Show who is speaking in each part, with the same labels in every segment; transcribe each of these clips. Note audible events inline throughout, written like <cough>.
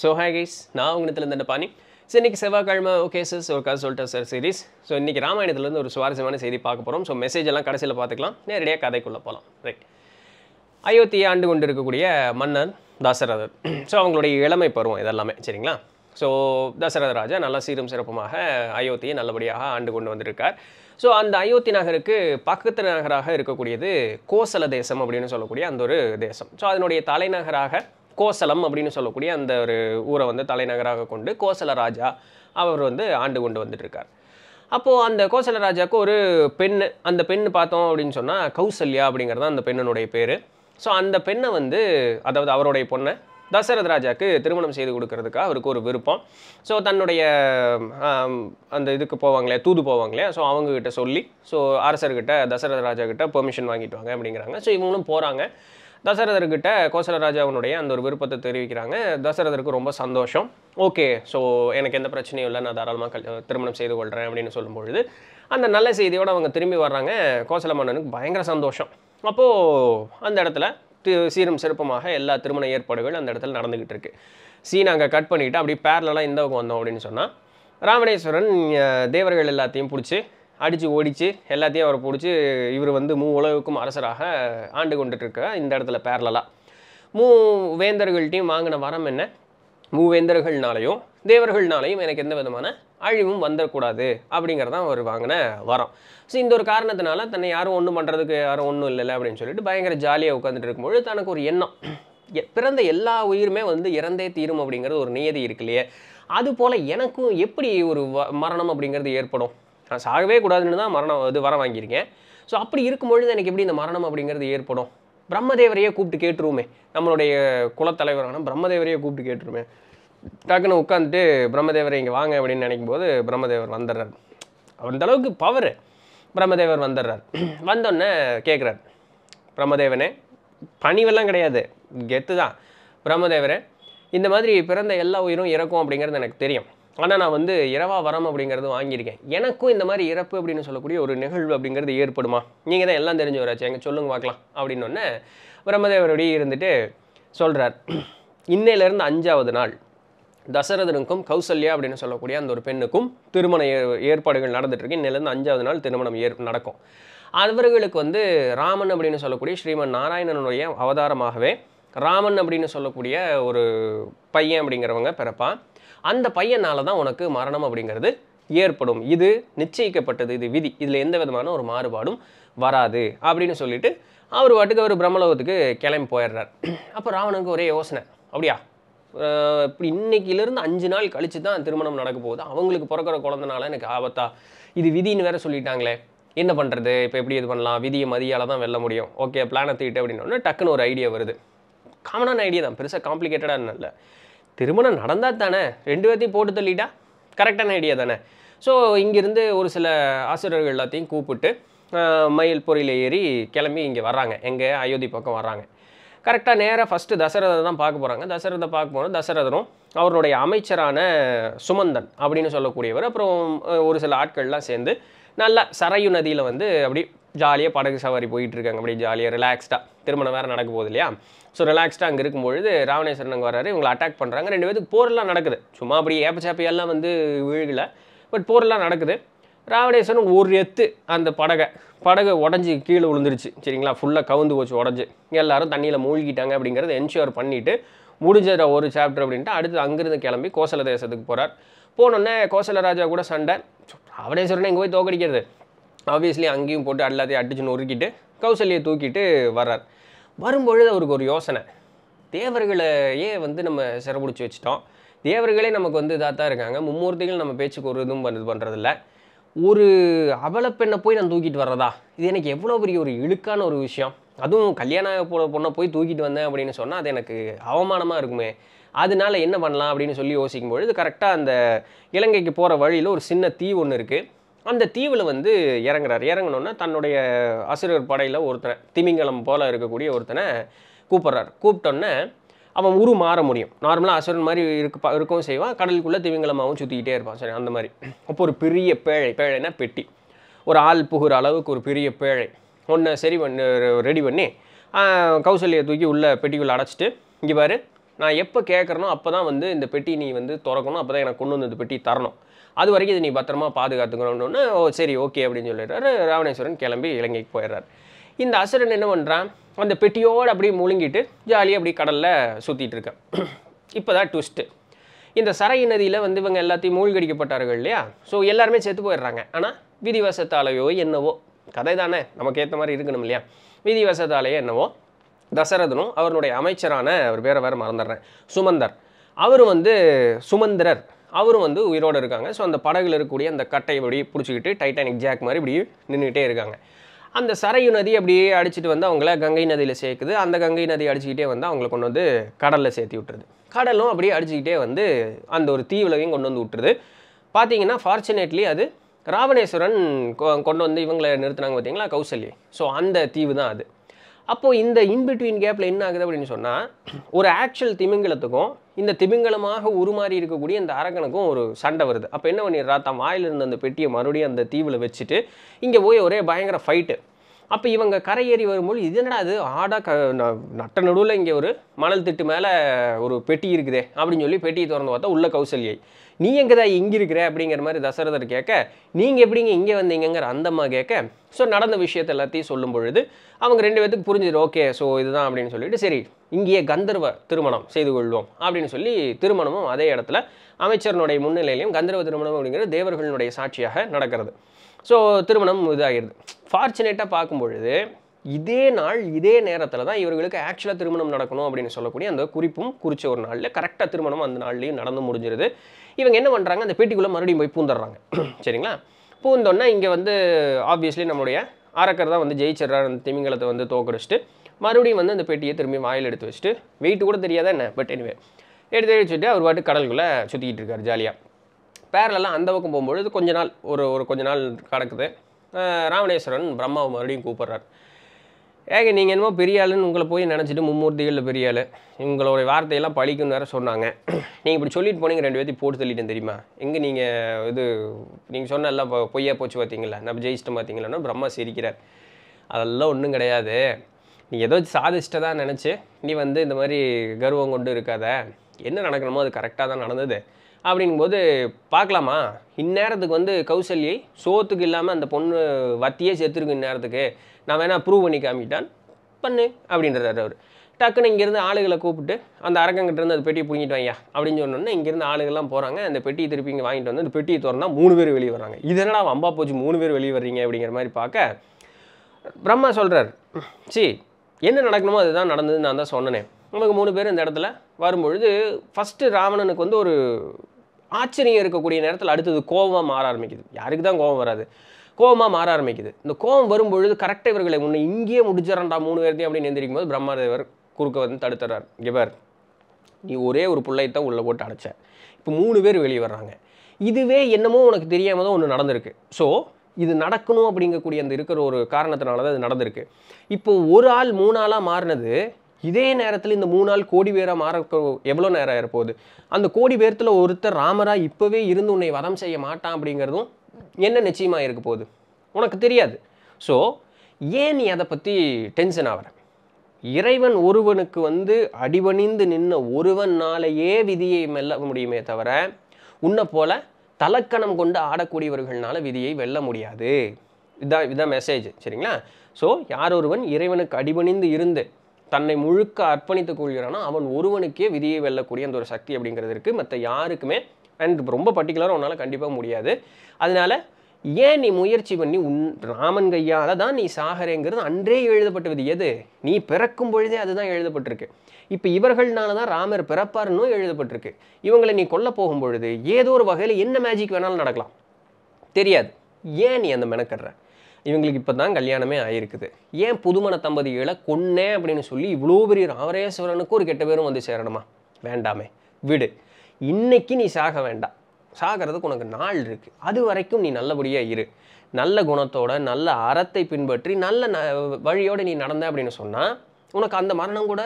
Speaker 1: so hey guys நான் உங்கத்தில் இருந்த பாணி ஸோ இன்றைக்கி செவ்வாய்க்கிழமை ஓகே சார் ஒரு கதை சொல்லிட்டேன் சார் சீரிஸ் ஸோ இன்றைக்கி ராமாயணத்துலேருந்து ஒரு சுவாரஸ்யமான செய்தி பார்க்க போகிறோம் ஸோ மெசேஜ் எல்லாம் கடைசியில் பார்த்துக்கலாம் நேரடியாக கதைக்குள்ளே போகலாம் ரைட் அயோத்தியை ஆண்டு கொண்டு இருக்கக்கூடிய மன்னன் தசரதர் ஸோ அவங்களுடைய இளமை பருவம் இதெல்லாமே சரிங்களா ஸோ தசரத ராஜா நல்லா சீரும் சிறப்புமாக அயோத்தியை நல்லபடியாக ஆண்டு கொண்டு வந்திருக்கார் ஸோ அந்த அயோத்தி நகருக்கு பக்கத்து நகராக இருக்கக்கூடியது கோசல தேசம் அப்படின்னு சொல்லக்கூடிய அந்த ஒரு தேசம் ஸோ அதனுடைய தலைநகராக கோசலம் அப்படின்னு சொல்லக்கூடிய அந்த ஒரு ஊரை வந்து தலைநகராக கொண்டு கோசல ராஜா அவர் வந்து ஆண்டு கொண்டு இருக்கார் அப்போது அந்த கோசல ராஜாவுக்கு ஒரு பெண் அந்த பெண் பார்த்தோம் அப்படின்னு சொன்னால் கௌசல்யா அப்படிங்கிறது அந்த பெண்ணினுடைய பேர் ஸோ அந்த பெண்ணை வந்து அதாவது அவருடைய பொண்ணை தசரத ராஜாவுக்கு திருமணம் செய்து கொடுக்கறதுக்காக அவருக்கு ஒரு விருப்பம் ஸோ தன்னுடைய அந்த இதுக்கு போவாங்களே தூது போவாங்களே ஸோ அவங்கக்கிட்ட சொல்லி ஸோ அரசர்கிட்ட தசரத ராஜா கிட்ட பெர்மிஷன் வாங்கிட்டு வாங்க அப்படிங்கிறாங்க ஸோ இவங்களும் போகிறாங்க தசரதர்கிட்ட கோசலராஜாவனுடைய அந்த ஒரு விருப்பத்தை தெரிவிக்கிறாங்க தசரதருக்கு ரொம்ப சந்தோஷம் ஓகே ஸோ எனக்கு எந்த பிரச்சனையும் இல்லை நான் தாராளமாக கல் திருமணம் செய்து கொள்கிறேன் அப்படின்னு சொல்லும்பொழுது அந்த நல்ல செய்தியோடு அவங்க திரும்பி வர்றாங்க கோசல மன்னனுக்கு பயங்கர சந்தோஷம் அப்போது அந்த இடத்துல சீரும் சிறப்புமாக எல்லா திருமண ஏற்பாடுகள் அந்த இடத்துல நடந்துக்கிட்டு இருக்கு சீன் அங்கே கட் பண்ணிவிட்டு அப்படி பேரலாம் இந்த வந்தோம் அப்படின்னு சொன்னால் ராமணேஸ்வரன் தேவர்கள் எல்லாத்தையும் பிடிச்சி அடித்து ஓடிச்சு எல்லாத்தையும் அவரை பிடிச்சி இவர் வந்து மூ உலகுக்கும் அரசராக ஆண்டு கொண்டுட்டு இந்த இடத்துல பேரலலாம் மூ வேந்தர்கள்ட்டையும் வாங்கின வரம் என்ன மூவேந்தர்கள்னாலையும் தேவர்கள்னாலையும் எனக்கு எந்த விதமான அழிவும் வந்துடக்கூடாது அப்படிங்கிறதான் அவர் வாங்கின வரம் ஸோ இந்த ஒரு காரணத்தினால தன்னை யாரும் ஒன்றும் பண்ணுறதுக்கு யாரும் ஒன்றும் இல்லை அப்படின்னு சொல்லிட்டு பயங்கர ஜாலியாக உட்காந்துட்டு இருக்கும்போது தனக்கு ஒரு எண்ணம் பிறந்த எல்லா உயிருமே வந்து இறந்தே தீரும் அப்படிங்கிறது ஒரு நியதி இருக்கு இல்லையே அது போல் எனக்கும் எப்படி ஒரு மரணம் அப்படிங்கிறது ஏற்படும் நான் சாகவே கூடாதுன்னு தான் மரணம் இது வர வாங்கியிருக்கேன் ஸோ அப்படி இருக்கும்பொழுது எனக்கு எப்படி இந்த மரணம் அப்படிங்கிறது ஏற்படும் பிரம்மதேவரையே கூப்பிட்டு கேட்டுருவோமே நம்மளுடைய குலத்தலைவரான பிரம்மதேவரையே கூப்பிட்டு கேட்டுருமே டக்குன்னு உட்காந்துட்டு பிரம்மதேவரை இங்கே வாங்க அப்படின்னு நினைக்கும் போது பிரம்மதேவர் வந்துடுறார் அந்த அளவுக்கு பவர் பிரம்மதேவர் வந்துடுறார் வந்தோடனே கேட்குறார் பிரம்மதேவனே பணிவெல்லாம் கிடையாது கெத்து தான் பிரம்மதேவரே இந்த மாதிரி பிறந்த எல்லா உயிரும் இறக்கும் அப்படிங்கிறது எனக்கு தெரியும் ஆனால் நான் வந்து இரவா வரம் அப்படிங்கிறது வாங்கியிருக்கேன் எனக்கும் இந்த மாதிரி இறப்பு அப்படின்னு சொல்லக்கூடிய ஒரு நிகழ்வு அப்படிங்கிறது ஏற்படுமா நீங்கள் தான் எல்லாம் தெரிஞ்சவராச்சு எங்கே சொல்லுங்க பார்க்கலாம் அப்படின்னொன்னே பிரம்மதேவரோடய இருந்துட்டு சொல்கிறார் இன்னையிலேருந்து அஞ்சாவது நாள் தசரதனுக்கும் கௌசல்யா அப்படின்னு சொல்லக்கூடிய அந்த ஒரு பெண்ணுக்கும் திருமண ஏற்பாடுகள் நடந்துட்டுருக்கு இன்னிலேருந்து அஞ்சாவது நாள் திருமணம் ஏற் நடக்கும் அவர்களுக்கு வந்து ராமன் அப்படின்னு சொல்லக்கூடிய ஸ்ரீமன் நாராயணனுடைய அவதாரமாகவே ராமன் அப்படின்னு சொல்லக்கூடிய ஒரு பையன் அப்படிங்கிறவங்க பிறப்பான் அந்த பையனால் தான் உனக்கு மரணம் அப்படிங்கிறது ஏற்படும் இது நிச்சயிக்கப்பட்டது இது விதி இதில் எந்த விதமான ஒரு மாறுபாடும் வராது அப்படின்னு சொல்லிட்டு அவர் வாட்டுக்கு அவர் பிரம்மலோகத்துக்கு கிளம்பி போயிடுறார் அப்போ ராவணனுக்கு ஒரே யோசனை அப்படியா இப்படி இன்னைக்கிலேருந்து அஞ்சு நாள் கழித்து தான் திருமணம் நடக்க போகுது அவங்களுக்கு பிறக்கிற குழந்தனால எனக்கு ஆபத்தா இது விதின்னு வேற சொல்லிட்டாங்களே என்ன பண்ணுறது இப்போ எப்படி இது பண்ணலாம் விதியை மதியால் தான் வெல்ல முடியும் ஓகே பிளானை தீட்டு அப்படின்னு டக்குன்னு ஒரு ஐடியா வருது காமனான ஐடியா தான் பெருசாக காம்ப்ளிகேட்டடாக இல்லை திருமணம் நடந்தால் தானே ரெண்டு பேர்த்தையும் போட்டு தள்ளிட்டா கரெக்டான ஐடியா தானே ஸோ இங்கேருந்து ஒரு சில ஆசிரியர்கள் எல்லாத்தையும் கூப்பிட்டு மயில் பொறியில் ஏறி கிளம்பி இங்கே வர்றாங்க எங்கே அயோத்தி பக்கம் வர்றாங்க கரெக்டாக நேராக ஃபஸ்ட்டு தசரதை தான் பார்க்க போகிறாங்க தசரதை பார்க்க போனால் தசரதனும் அவருடைய அமைச்சரான சுமந்தன் அப்படின்னு சொல்லக்கூடியவர் அப்புறம் ஒரு சில ஆட்கள்லாம் சேர்ந்து நல்லா சரையு நதியில் வந்து அப்படி ஜாலியாக படகு சவாரி போயிட்டு இருக்காங்க அப்படியே ஜாலியாக ரிலாக்ஸ்டாக திருமணம் வேறு நடக்க போகுது இல்லையா ஸோ ரிலாக்ஸ்டாக அங்கே இருக்கும்பொழுது ராவணேஸ்வரன் அங்கே வராரு இவங்களை அட்டாக் பண்ணுறாங்க ரெண்டு பேருக்கு போரெல்லாம் நடக்குது சும்மா அப்படி ஏப்பச்சாப்பையெல்லாம் வந்து விழுகலை பட் போரெல்லாம் நடக்குது ராவணேஸ்வரன் ஒரு எத்து அந்த படகை படகை உடஞ்சி கீழே விழுந்துருச்சு சரிங்களா ஃபுல்லாக கவுந்து போச்சு உடஞ்சி எல்லோரும் தண்ணியில் மூழ்கிட்டாங்க அப்படிங்கிறத என்ஷுர் பண்ணிவிட்டு முடிஞ்ச ஒரு சாப்டர் அப்படின்ட்டு அடுத்து அங்கேருந்து கிளம்பி கோசல தேசத்துக்கு போகிறார் போனோடனே கோசல ராஜா கூட சண்டை ராவணேஸ்வரனை எங்கே போய் தோக்கடிக்கிறது ஆப்வியஸ்லி அங்கேயும் போட்டு எல்லாத்தையும் அடிச்சு நொறுக்கிட்டு கௌசல்யை தூக்கிட்டு வர்றார் வரும்பொழுது அவருக்கு ஒரு யோசனை தேவர்களையே வந்து நம்ம சிறப்பிடிச்சு வச்சுட்டோம் தேவர்களே நமக்கு வந்து இதாக தான் இருக்காங்க மும்மூர்த்திகள் நம்ம பேச்சுக்கு ஒரு இதுவும் இது பண்ணுறதில்ல ஒரு அவலப்பெண்ணை போய் நான் தூக்கிட்டு வர்றதா இது எனக்கு எவ்வளோ பெரிய ஒரு இழுக்கான ஒரு விஷயம் அதுவும் கல்யாண போன பொண்ணை போய் தூக்கிட்டு வந்தேன் அப்படின்னு சொன்னால் அது எனக்கு அவமானமாக இருக்குமே அதனால என்ன பண்ணலாம் அப்படின்னு சொல்லி யோசிக்கும் பொழுது கரெக்டாக அந்த இலங்கைக்கு போகிற வழியில் ஒரு சின்ன தீ ஒன்று இருக்குது அந்த தீவில் வந்து இறங்குறார் இறங்கினோன்னா தன்னுடைய அசுரர் படையில் ஒருத்தனை திமிங்கலம் போல் இருக்கக்கூடிய ஒருத்தனை கூப்பிட்றாரு கூப்பிட்டோன்னே அவன் உரு மாற முடியும் நார்மலாக அசுரன் மாதிரி இருக்க இருக்கவும் செய்வான் கடலுக்குள்ளே திமிங்கலமாகவும் சுற்றிக்கிட்டே இருப்பான் சரி அந்த மாதிரி அப்போ ஒரு பெரிய பேழை பேழைனா பெட்டி ஒரு ஆள் புகுற அளவுக்கு ஒரு பெரிய பேழை ஒன்று சரி பண்ணி ரெடி பண்ணி கௌசல்யை தூக்கி உள்ளே பெட்டிக்குள்ளே அடைச்சிட்டு இங்கே பாரு நான் எப்போ கேட்குறனோ அப்போ தான் வந்து இந்த பெட்டி நீ வந்து திறக்கணும் அப்போ தான் எனக்கு கொண்டு வந்து இந்த பெட்டி தரணும் அது வரைக்கும் இது நீ பத்திரமா பாதுகாத்துக்கணும்னு ஓ சரி ஓகே அப்படின்னு சொல்லிடுறாரு ராவணேஸ்வரன் கிளம்பி இலங்கைக்கு போயிடுறாரு இந்த அசுரன் என்ன பண்ணுறான் அந்த பெட்டியோடு அப்படியே முழுங்கிட்டு ஜாலியாக அப்படியே கடலில் சுற்றிட்டு இருக்கேன் <clears throat> இப்போ தான் ட்விஸ்ட்டு இந்த சரை நதியில் வந்து இவங்க எல்லாத்தையும் மூழ்கடிக்கப்பட்டார்கள் இல்லையா ஸோ எல்லாருமே செத்து போயிடுறாங்க ஆனால் விதிவசத்தாலேயோ என்னவோ கதை தானே நமக்கு ஏற்ற மாதிரி இருக்கணும் இல்லையா விதிவசத்தாலேயோ என்னவோ தசரதனும் அவருடைய அமைச்சரான அவர் பேரை வேறு மறந்துடுறேன் சுமந்தர் அவர் வந்து சுமந்திரர் அவரும் வந்து உயிரோடு இருக்காங்க ஸோ அந்த படகுல இருக்கக்கூடிய அந்த கட்டை இப்படி பிடிச்சிக்கிட்டு டைட்டானிக் ஜாக் மாதிரி இப்படி நின்றுக்கிட்டே இருக்காங்க அந்த சரையு நதி அப்படியே அடிச்சுட்டு வந்து அவங்கள கங்கை நதியில் சேர்க்குது அந்த கங்கை நதி அடிச்சுக்கிட்டே வந்து அவங்கள கொண்டு வந்து கடலில் சேர்த்து விட்டுருது கடலும் அப்படியே அடிச்சுக்கிட்டே வந்து அந்த ஒரு தீவுலையும் கொண்டு வந்து விட்டுருது பார்த்தீங்கன்னா ஃபார்ச்சுனேட்லி அது ராவணேஸ்வரன் கொண்டு வந்து இவங்களை நிறுத்தினாங்க பார்த்தீங்களா கௌசல்யம் ஸோ அந்த தீவு தான் அது அப்போது இந்த இன்பிட்வீன் கேப்பில் என்ன ஆகுது அப்படின்னு சொன்னால் ஒரு ஆக்சுவல் திமிங்கலத்துக்கும் இந்த திமிங்கலமாக உருமாறி இருக்கக்கூடிய இந்த அரக்கனுக்கும் ஒரு சண்டை வருது அப்போ என்ன பண்ணிடுறா தான் வாயிலிருந்து அந்த பெட்டியை மறுபடியும் அந்த தீவில் வச்சுட்டு இங்கே போய் ஒரே பயங்கர ஃபைட்டு அப்போ இவங்க கரையேறி வரும்போது இது என்னடா அது ஆடாக க நட்ட நடுவில் இங்கே ஒரு மணல் திட்டு மேலே ஒரு பெட்டி இருக்குதே அப்படின்னு சொல்லி பெட்டியை திறந்து பார்த்தா உள்ள கௌசல்யை நீ எங்கே தான் இங்கே இருக்கிற அப்படிங்கிற மாதிரி தசரதர் கேட்க நீங்கள் எப்படிங்க இங்கே வந்தீங்கிற அந்தம்மா கேட்க ஸோ நடந்த விஷயத்தை எல்லாத்தையும் சொல்லும் பொழுது அவங்க ரெண்டு பேத்துக்கு புரிஞ்சுது ஓகே ஸோ இதுதான் அப்படின்னு சொல்லிட்டு சரி இங்கேயே கந்தர்வ திருமணம் செய்து கொள்வோம் அப்படின்னு சொல்லி திருமணமும் அதே இடத்துல அமைச்சரனுடைய முன்னிலையிலையும் கந்தர்வ திருமணம் அப்படிங்கிறது தேவர்களுடைய சாட்சியாக நடக்கிறது ஸோ திருமணம் இதாகிடுது ஃபார்ச்சுனேட்டாக பார்க்கும் பொழுது இதே நாள் இதே நேரத்தில் தான் இவர்களுக்கு ஆக்சுவலாக திருமணம் நடக்கணும் அப்படின்னு சொல்லக்கூடிய அந்த குறிப்பும் குறித்த ஒரு நாளில் கரெக்டாக திருமணம் அந்த நாள்லேயும் நடந்து முடிஞ்சிருது இவங்க என்ன பண்ணுறாங்க அந்த பேட்டிக்குள்ளே மறுபடியும் போய் பூந்துடுறாங்க <clears throat> சரிங்களா பூந்தோன்னா இங்கே வந்து ஆப்வியஸ்லி நம்மளுடைய அறக்கர் தான் வந்து ஜெயிச்சிடுறாரு அந்த திமிங்கலத்தை வந்து தோக்கடிச்சிட்டு மறுபடியும் வந்து அந்த பெட்டியை திரும்பி வாயில் எடுத்து வச்சுட்டு வெயிட்டு கூட தெரியாத என்ன பட் எனிவே எடுத்து வச்சுட்டு அவர் பாட்டு கடலுக்குள்ளே சுற்றிக்கிட்டு இருக்கார் ஜாலியாக பேரலெல்லாம் அந்த பக்கம் போகும்பொழுது கொஞ்ச நாள் ஒரு ஒரு கொஞ்ச நாள் கிடக்குது ராமணேஸ்வரன் பிரம்மாவை மறுபடியும் கூப்பிட்றாரு ஏங்க நீங்கள் என்னமோ பெரிய ஆளுன்னு உங்களை போய் நினச்சிட்டு மும்மூர்த்திகளில் பெரிய ஆள் உங்களுடைய வார்த்தையெல்லாம் பழிக்கும்னு வேறு சொன்னாங்க நீங்கள் இப்படி சொல்லிட்டு போனீங்க ரெண்டு பேர்த்தையும் போட்டு தள்ளிட்டேன் தெரியுமா எங்கே நீங்கள் இது நீங்கள் சொன்ன எல்லாம் பொய்யா போச்சு பார்த்தீங்களா நம்ம ஜெயிச்சிட்டு பார்த்தீங்களா பிரம்மா சிரிக்கிறார் அதெல்லாம் ஒன்றும் கிடையாது நீ ஏதோ சாதிச்சிட்டதா நினச்சி நீ வந்து இந்த மாதிரி கர்வம் கொண்டு இருக்காத என்ன நடக்கணுமோ அது கரெக்டாக தான் நடந்தது அப்படிங்கும்போது பார்க்கலாமா இந்நேரத்துக்கு வந்து கௌசல்யை சோத்துக்கு இல்லாமல் அந்த பொண்ணு வத்தியே செத்துருக்கு இந்நேரத்துக்கு நான் வேணால் ப்ரூவ் பண்ணி காமிட்டான் பண்ணு அப்படின்றார் அவர் டக்குன்னு இங்கேருந்து ஆளுகளை கூப்பிட்டு அந்த அரங்கங்கிட்டேருந்து அந்த பெட்டியை பிடிங்கிட்டு வாங்கியா அப்படின்னு சொன்னோன்னே இங்கேருந்து ஆளுகள்லாம் போகிறாங்க அந்த பெட்டியை திருப்பி இங்கே வாங்கிட்டு வந்து அந்த பெட்டியை திறந்தால் மூணு பேர் வெளியே வராங்க இதனால் அவன் அம்பா போச்சு மூணு பேர் வெளியே வர்றீங்க அப்படிங்கிற மாதிரி பார்க்க பிரம்மா சொல்கிறார் சி என்ன நடக்கணுமோ அதுதான் நடந்ததுன்னு நான் தான் சொன்னேன் நமக்கு மூணு பேர் இந்த இடத்துல வரும்பொழுது ஃபஸ்ட்டு ராவணனுக்கு வந்து ஒரு ஆச்சரியம் இருக்கக்கூடிய நேரத்தில் அடுத்தது கோபமாக மாற ஆரம்பிக்குது யாருக்கு தான் கோபம் வராது கோபமாக மாற ஆரம்பிக்குது இந்த கோபம் வரும்பொழுது கரெக்டாக இவர்களை ஒன்று இங்கேயே முடிச்சிடறா மூணு பேர்த்தையும் அப்படின்னு எந்திரிக்கும் போது பிரம்மாதேவர் குறுக்க வந்து தடுத்துறார் இவர் நீ ஒரே ஒரு பிள்ளையத்தான் உள்ளே போட்டு அடைச்ச இப்போ மூணு பேர் வெளியே வர்றாங்க இதுவே என்னமோ உனக்கு தெரியாமல் தான் ஒன்று நடந்திருக்கு ஸோ இது நடக்கணும் அப்படிங்கக்கூடிய அந்த இருக்கிற ஒரு காரணத்தினால தான் இது நடந்திருக்கு இப்போது ஒரு ஆள் மூணு ஆளாக மாறினது இதே நேரத்தில் இந்த மூணு நாள் கோடி பேராக மாற எவ்வளோ நேரம் இருப்போகுது அந்த கோடி பேரத்தில் ஒருத்தர் ராமராக இப்போவே இருந்து உன்னை வதம் செய்ய மாட்டான் அப்படிங்கிறதும் என்ன நிச்சயமாக இருக்க போகுது உனக்கு தெரியாது ஸோ ஏன் நீ அதை பற்றி டென்ஷன் ஆகிற இறைவன் ஒருவனுக்கு வந்து அடிபணிந்து நின்ன ஒருவனாலேயே விதியை மெல்ல முடியுமே தவிர உன்னை போல தலக்கணம் கொண்டு ஆடக்கூடியவர்கள்னால விதியை வெல்ல முடியாது இதான் இதுதான் மெசேஜ் சரிங்களா ஸோ யார் ஒருவன் இறைவனுக்கு அடிபணிந்து இருந்து தன்னை முழுக்க அர்ப்பணித்துக் கொள்கிறானோ அவன் ஒருவனுக்கே விதியை வெல்லக்கூடிய அந்த ஒரு சக்தி அப்படிங்கிறது இருக்குது மற்ற யாருக்குமே அண்ட் ரொம்ப பர்டிகுலராக உன்னால் கண்டிப்பாக முடியாது அதனால் ஏன் நீ முயற்சி பண்ணி உன் ராமன் கையால் தான் நீ சாகரேங்கிறது அன்றே எழுதப்பட்டது எது நீ பிறக்கும் பொழுதே அதுதான் எழுதப்பட்டிருக்கு இப்போ இவர்கள்னால தான் ராமர் பிறப்பாருன்னு எழுதப்பட்டிருக்கு இவங்களை நீ கொல்ல போகும் பொழுது ஏதோ ஒரு வகையில் என்ன மேஜிக் வேணாலும் நடக்கலாம் தெரியாது ஏன் நீ அந்த மெனக்கடுற இவங்களுக்கு இப்போ தான் கல்யாணமே ஆயிருக்குது ஏன் புதுமண தம்பதிகளை கொன்னே அப்படின்னு சொல்லி இவ்வளோ பெரிய ராமரேஸ்வரனுக்கு ஒரு கெட்ட பேரும் வந்து சேரணுமா வேண்டாமே விடு இன்னைக்கு நீ சாக வேண்டாம் சாகிறதுக்கு உனக்கு நாள் இருக்குது அது வரைக்கும் நீ நல்லபடியாக இரு நல்ல குணத்தோட நல்ல அறத்தை பின்பற்றி நல்ல ந வழியோடு நீ நடந்த அப்படின்னு சொன்னால் உனக்கு அந்த மரணம் கூட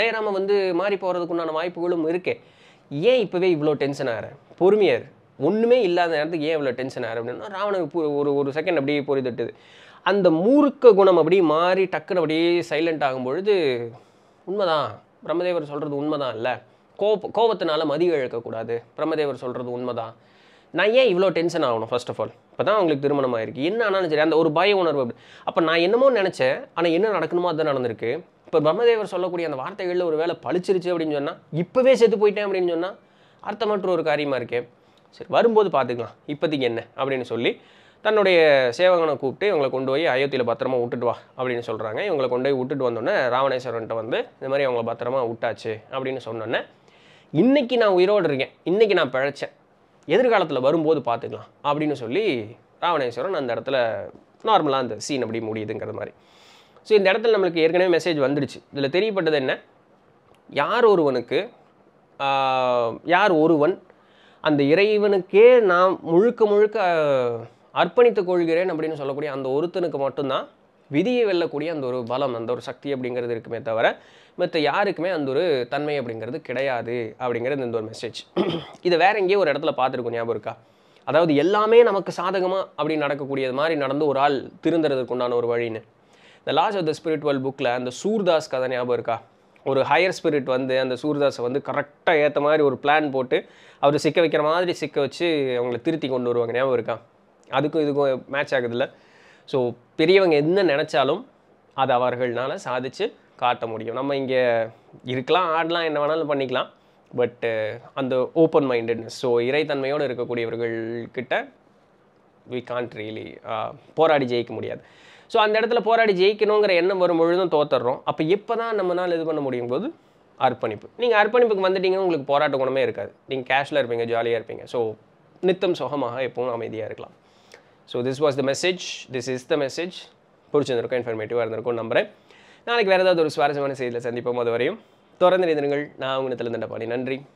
Speaker 1: நேராமல் வந்து மாறி போகிறதுக்குண்டான வாய்ப்புகளும் இருக்கே ஏன் இப்போவே இவ்வளோ டென்ஷன் ஆகிற பொறுமையாக இரு ஒன்றுமே இல்லாத நேரத்துக்கு ஏன் இவ்வளோ டென்ஷன் ஆகிற அப்படின்னா ராவணுக்கு ஒரு ஒரு செகண்ட் அப்படியே பொறி தட்டுது அந்த மூர்க்க குணம் அப்படியே மாறி டக்குன்னு அப்படியே சைலண்ட் ஆகும்பொழுது உண்மைதான் பிரம்மதேவர் சொல்கிறது உண்மைதான் இல்லை கோப கோபத்தினால மதிய இழக்கக்கூடாது பிரம்மதேவர் சொல்கிறது உண்மைதான் நான் ஏன் இவ்வளோ டென்ஷன் ஆகணும் ஃபர்ஸ்ட் ஆஃப் ஆல் இப்போ தான் அவங்களுக்கு திருமணம் ஆயிருக்கு என்ன ஆனாலும் சரி அந்த ஒரு பய உணர்வு அப்படி அப்போ நான் என்னமோ நினச்சேன் ஆனால் என்ன நடக்கணுமோ அதுதான் நடந்திருக்கு இப்போ பிரம்மதேவர் சொல்லக்கூடிய அந்த வார்த்தைகளில் ஒரு வேலை பழிச்சிருச்சு அப்படின்னு சொன்னால் இப்போவே செத்து போயிட்டேன் அப்படின்னு சொன்னால் அர்த்தமற்ற ஒரு காரியமாக இருக்கேன் சரி வரும்போது பார்த்துக்கலாம் இப்போதைக்கு என்ன அப்படின்னு சொல்லி தன்னுடைய சேவகனை கூப்பிட்டு இவங்களை கொண்டு போய் அயோத்தியில் பத்திரமா விட்டுட்டு வா அப்படின்னு சொல்கிறாங்க இவங்களை கொண்டு போய் விட்டுட்டு வந்தோடனே ராவணேஸ்வரன்ட்ட வந்து இந்த மாதிரி அவங்கள பத்திரமா விட்டாச்சு அப்படின்னு சொன்னோன்னே இன்றைக்கி நான் உயிரோடு இருக்கேன் இன்றைக்கி நான் பிழைச்சேன் எதிர்காலத்தில் வரும்போது பார்த்துக்கலாம் அப்படின்னு சொல்லி ராவணேஸ்வரன் அந்த இடத்துல நார்மலாக அந்த சீன் அப்படி முடியுதுங்கிற மாதிரி ஸோ இந்த இடத்துல நம்மளுக்கு ஏற்கனவே மெசேஜ் வந்துடுச்சு இதில் தெரியப்பட்டது என்ன யார் ஒருவனுக்கு யார் ஒருவன் அந்த இறைவனுக்கே நான் முழுக்க முழுக்க அர்ப்பணித்துக் கொள்கிறேன் அப்படின்னு சொல்லக்கூடிய அந்த ஒருத்தனுக்கு மட்டும்தான் விதியை வெல்லக்கூடிய அந்த ஒரு பலம் அந்த ஒரு சக்தி அப்படிங்கிறது இருக்குமே தவிர மற்ற யாருக்குமே அந்த ஒரு தன்மை அப்படிங்கிறது கிடையாது அப்படிங்கிறது இந்த ஒரு மெசேஜ் <clears throat> இதை வேற எங்கேயோ ஒரு இடத்துல பார்த்துருக்கோம் ஞாபகம் இருக்கா அதாவது எல்லாமே நமக்கு சாதகமாக அப்படி நடக்கக்கூடியது மாதிரி நடந்து ஒரு ஆள் திருந்துறதுக்கு உண்டான ஒரு வழின்னு இந்த லாஸ் ஆஃப் த ஸ்பிரிச்சுவல் புக்கில் அந்த சூர்தாஸ் கதை ஞாபகம் இருக்கா ஒரு ஹையர் ஸ்பிரிட் வந்து அந்த சூர்தாஸை வந்து கரெக்டாக ஏற்ற மாதிரி ஒரு பிளான் போட்டு அவர் சிக்க வைக்கிற மாதிரி சிக்க வச்சு அவங்கள திருத்தி கொண்டு வருவாங்க ஞாபகம் இருக்கா அதுக்கும் இதுக்கும் மேட்ச் ஆகுதில்ல ஸோ பெரியவங்க என்ன நினச்சாலும் அது அவர்களால் சாதித்து காட்ட முடியும் நம்ம இங்கே இருக்கலாம் ஆடலாம் என்ன வேணாலும் பண்ணிக்கலாம் பட்டு அந்த ஓப்பன் மைண்டட்னஸ் ஸோ இறைத்தன்மையோடு இருக்கக்கூடியவர்கள்கிட்ட வி கான்ட் ரியலி போராடி ஜெயிக்க முடியாது ஸோ அந்த இடத்துல போராடி ஜெயிக்கணுங்கிற எண்ணம் பொழுதும் தோத்துடுறோம் அப்போ இப்போ தான் நம்மளால் இது பண்ண முடியும் போது அர்ப்பணிப்பு நீங்கள் அர்ப்பணிப்புக்கு வந்துட்டீங்க உங்களுக்கு போராட்ட குணமே இருக்காது நீங்கள் கேஷில் இருப்பீங்க ஜாலியாக இருப்பீங்க ஸோ நித்தம் சுகமாக எப்பவும் அமைதியாக இருக்கலாம் so this was the message this is the message பிடிச்சிருந்திருக்கும் இன்ஃபர்மேட்டிவாக இருந்திருக்கும் நம்புகிறேன் நாளைக்கு வேறு ஏதாவது ஒரு சுவாரஸ்யமான செய்தியில் சந்திப்போம் அது வரையும் தொடர்ந்து இருந்திருங்கள் நான் உங்களுக்கு திறந்தண்டபாடி நன்றி